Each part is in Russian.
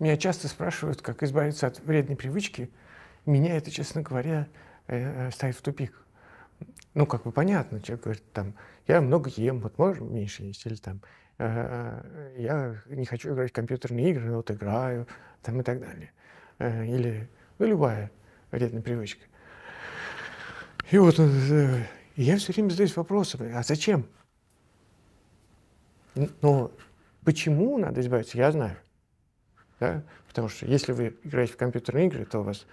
Меня часто спрашивают, как избавиться от вредной привычки. Меня это, честно говоря, э, э, ставит в тупик. Ну, как бы понятно, человек говорит, там, я много ем, вот можем меньше есть, или там, «Э, я не хочу играть в компьютерные игры, но вот играю, там и так далее. Или, ну, любая вредная привычка. И вот я все время задаюсь вопросом, а зачем? Но почему надо избавиться, я знаю. Да? Потому что если вы играете в компьютерные игры, то у вас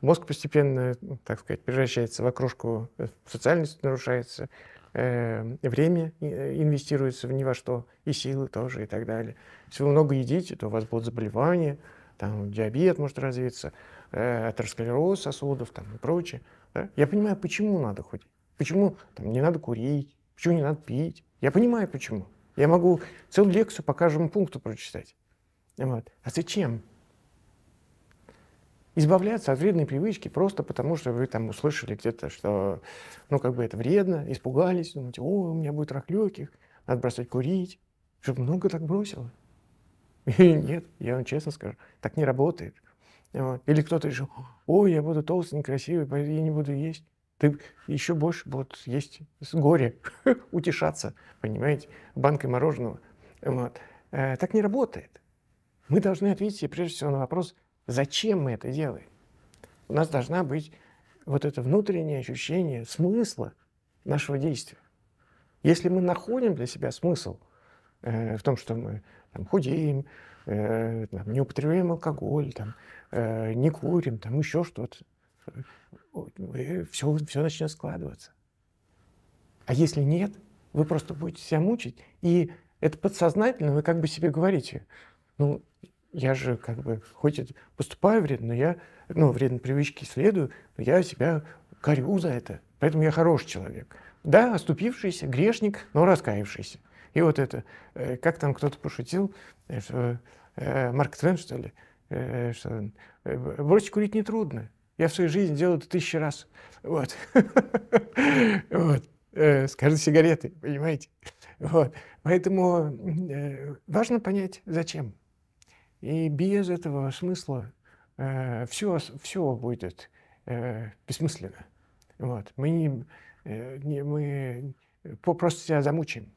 мозг постепенно, ну, так сказать, превращается в окружку, э, социальность нарушается, э, время э, инвестируется в ни во что, и силы тоже, и так далее. Если вы много едите, то у вас будут заболевания, там диабет может развиться, э, атеросклероз сосудов там, и прочее. Да? Я понимаю, почему надо ходить, почему там, не надо курить, почему не надо пить. Я понимаю, почему. Я могу целую лекцию по каждому пункту прочитать. Вот. А зачем? избавляться от вредной привычки просто потому, что вы там услышали где-то, что ну как бы это вредно, испугались, думаете, о, у меня будет рак легких, надо бросать курить, чтобы много так бросило. нет, я вам честно скажу, так не работает. Или кто-то решил, ой, я буду толстый, некрасивый, я не буду есть. Ты еще больше будет есть с горе, утешаться, понимаете, банкой мороженого. Вот. Э, так не работает. Мы должны ответить прежде всего на вопрос, зачем мы это делаем. У нас должна быть вот это внутреннее ощущение смысла нашего действия. Если мы находим для себя смысл э, в том, что мы там, худеем, э, там, не употребляем алкоголь, там, э, не курим, там еще что-то, э, все, все начнет складываться. А если нет, вы просто будете себя мучить, и это подсознательно вы как бы себе говорите – ну, я же как бы, хоть и поступаю вредно, но я, ну, вредные привычки следую, но я себя корю за это. Поэтому я хороший человек. Да, оступившийся, грешник, но раскаявшийся. И вот это, э, как там кто-то пошутил, э, что, э, Марк Твен, что ли, что, бросить курить нетрудно. Я в своей жизни делал это тысячи раз. Вот. вот. С каждой сигареты, понимаете? Вот. Поэтому важно понять, зачем. И без этого смысла э, все, все будет э, бессмысленно. Вот. Мы, не, э, не, мы просто себя замучим.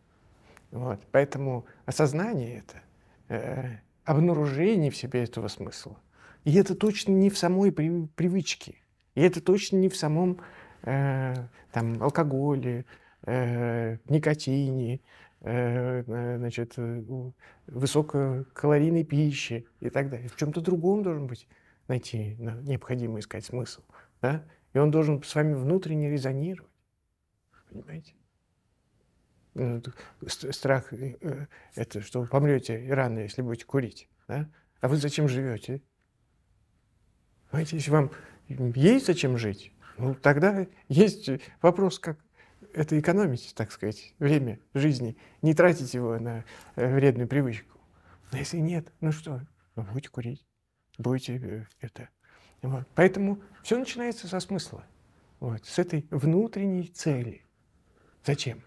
Вот. Поэтому осознание это, э, обнаружение в себе этого смысла. И это точно не в самой при, привычке. И это точно не в самом э, там, алкоголе, э, никотине, Э, э, значит, э, высококалорийной пищи и так далее. В чем-то другом должен быть найти, необходимо искать смысл. Да? И он должен с вами внутренне резонировать. Понимаете? Ну, страх – это что вы помрете рано, если будете курить. Да? А вы зачем живете? Понимаете, если вам есть зачем жить, ну, тогда есть вопрос, как это экономить, так сказать, время жизни, не тратить его на э, вредную привычку. Но а если нет, ну что, вы будете курить, будете э, это. Вот. Поэтому все начинается со смысла, вот, с этой внутренней цели. Зачем?